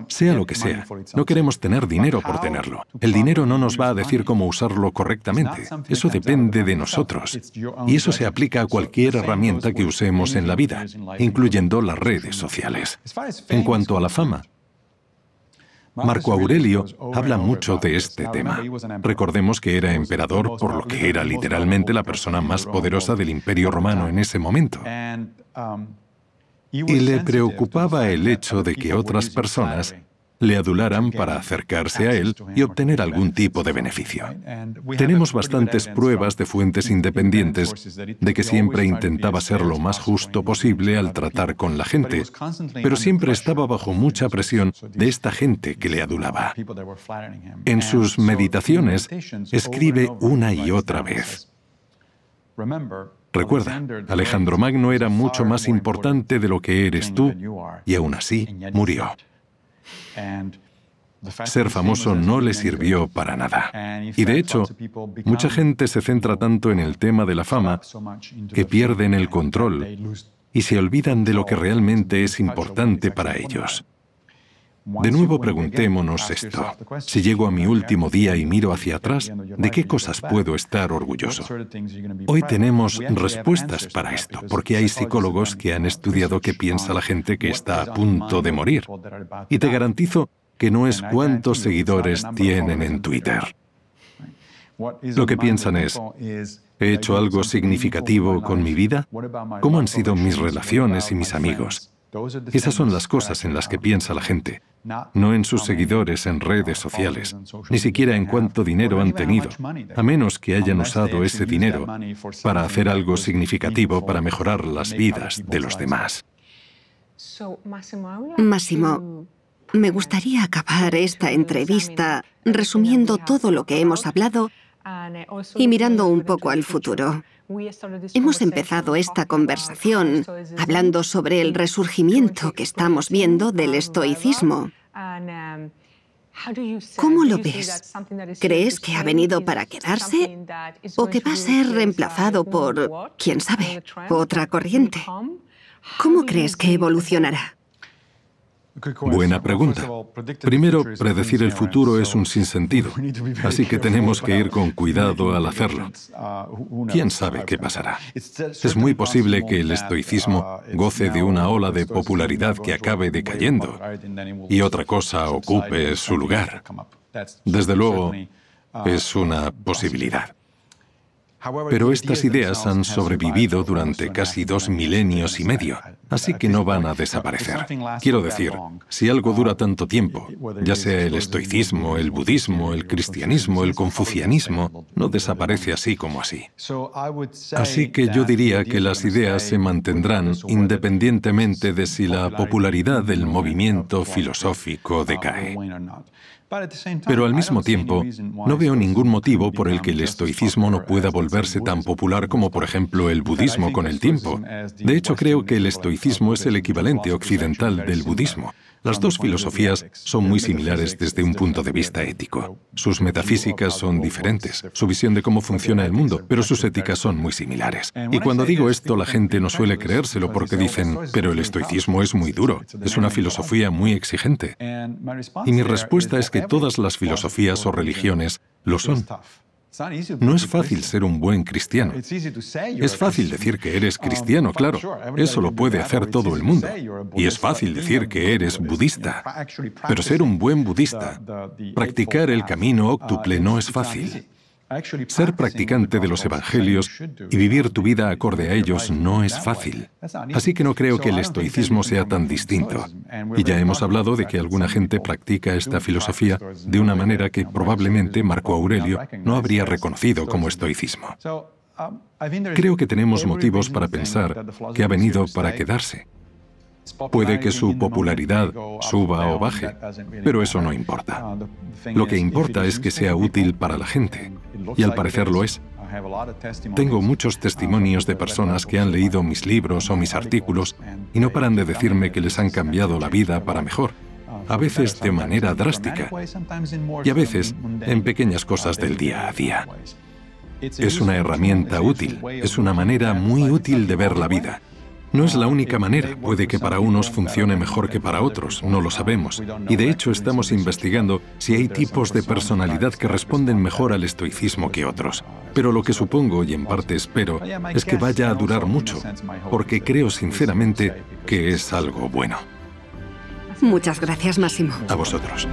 sea lo que sea. No queremos tener dinero por tenerlo. El dinero no nos va a decir cómo usarlo correctamente. Eso depende de nosotros. Y eso se aplica a cualquier herramienta que usemos en la vida, incluyendo las redes sociales. En cuanto a la fama, Marco Aurelio habla mucho de este, este tema. Recordemos que era emperador, por lo que era literalmente la persona más poderosa del Imperio Romano en ese momento. Um, y le preocupaba el hecho de que otras personas le adularan para acercarse a él y obtener algún tipo de beneficio. Tenemos bastantes pruebas de fuentes independientes de que siempre intentaba ser lo más justo posible al tratar con la gente, pero siempre estaba bajo mucha presión de esta gente que le adulaba. En sus meditaciones escribe una y otra vez. Recuerda, Alejandro Magno era mucho más importante de lo que eres tú y aún así murió. Ser famoso no le sirvió para nada. Y de hecho, mucha gente se centra tanto en el tema de la fama que pierden el control y se olvidan de lo que realmente es importante para ellos. De nuevo preguntémonos esto. Si llego a mi último día y miro hacia atrás, ¿de qué cosas puedo estar orgulloso? Hoy tenemos respuestas para esto, porque hay psicólogos que han estudiado qué piensa la gente que está a punto de morir. Y te garantizo que no es cuántos seguidores tienen en Twitter. Lo que piensan es, ¿he hecho algo significativo con mi vida? ¿Cómo han sido mis relaciones y mis amigos? Esas son las cosas en las que piensa la gente, no en sus seguidores en redes sociales, ni siquiera en cuánto dinero han tenido, a menos que hayan usado ese dinero para hacer algo significativo para mejorar las vidas de los demás. Máximo, me gustaría acabar esta entrevista resumiendo todo lo que hemos hablado y mirando un poco al futuro. Hemos empezado esta conversación hablando sobre el resurgimiento que estamos viendo del estoicismo. Um, ¿Cómo lo ves? ¿Crees que ha venido para quedarse o que va a ser reemplazado por, quién sabe, otra corriente? ¿Cómo crees que evolucionará? Buena pregunta. Primero, predecir el futuro es un sinsentido, así que tenemos que ir con cuidado al hacerlo. Uh, ¿Quién sabe qué pasará? Es muy posible que el estoicismo uh, goce de una ola de popularidad que acabe decayendo y otra cosa ocupe su lugar. Desde luego, uh, es una posibilidad. Pero estas ideas han sobrevivido durante casi dos milenios y medio, así que no van a desaparecer. Quiero decir, si algo dura um, tanto tiempo, ya sea el estoicismo, el budismo, el cristianismo, el confucianismo, no desaparece así como así. Así que yo diría que las ideas se mantendrán independientemente de si la popularidad del movimiento filosófico decae. Pero al mismo tiempo, no veo ningún motivo por el que el estoicismo no pueda volverse tan popular como por ejemplo el budismo con el tiempo. De hecho, creo que el estoicismo es el equivalente occidental del budismo. Las dos filosofías son muy similares desde un punto de vista ético. Sus metafísicas son diferentes, su visión de cómo funciona el mundo, pero sus éticas son muy similares. Y cuando digo esto, la gente no suele creérselo porque pues dicen, pero el estoicismo es muy duro, es una filosofía muy exigente. Y mi respuesta es que todas las filosofías o religiones lo son. No es fácil ser un buen cristiano. Es fácil decir que eres cristiano, claro. Eso lo puede hacer todo el mundo. Y es fácil decir que eres budista. Pero ser un buen budista, practicar el camino óctuple no es fácil. Ser practicante de los evangelios y vivir tu vida acorde a ellos no es fácil. Así que no creo que el estoicismo sea tan distinto. Y ya hemos hablado de que alguna gente practica esta filosofía de una manera que probablemente Marco Aurelio no habría reconocido como estoicismo. Um, creo que tenemos motivos para pensar que ha venido para quedarse Puede que su popularidad ah, suba o baje, pero eso no importa. Ah, lo que importa es que sea útil para la gente, y al parecer lo es. Tengo muchos ah, testimonios de personas que han leído mis libros o mis artículos y no paran de decirme que les han cambiado la vida para mejor, a veces de manera drástica y a veces en pequeñas cosas del día a día. Es una herramienta útil, es una manera muy útil de ver la vida no es la única manera, puede que para unos funcione mejor que para otros, no lo sabemos. Y de hecho estamos investigando si hay tipos de personalidad que responden mejor al estoicismo que otros. Pero lo que supongo, y en parte espero, es que vaya a durar mucho, porque creo sinceramente que es algo bueno. Muchas gracias, Máximo. A vosotros.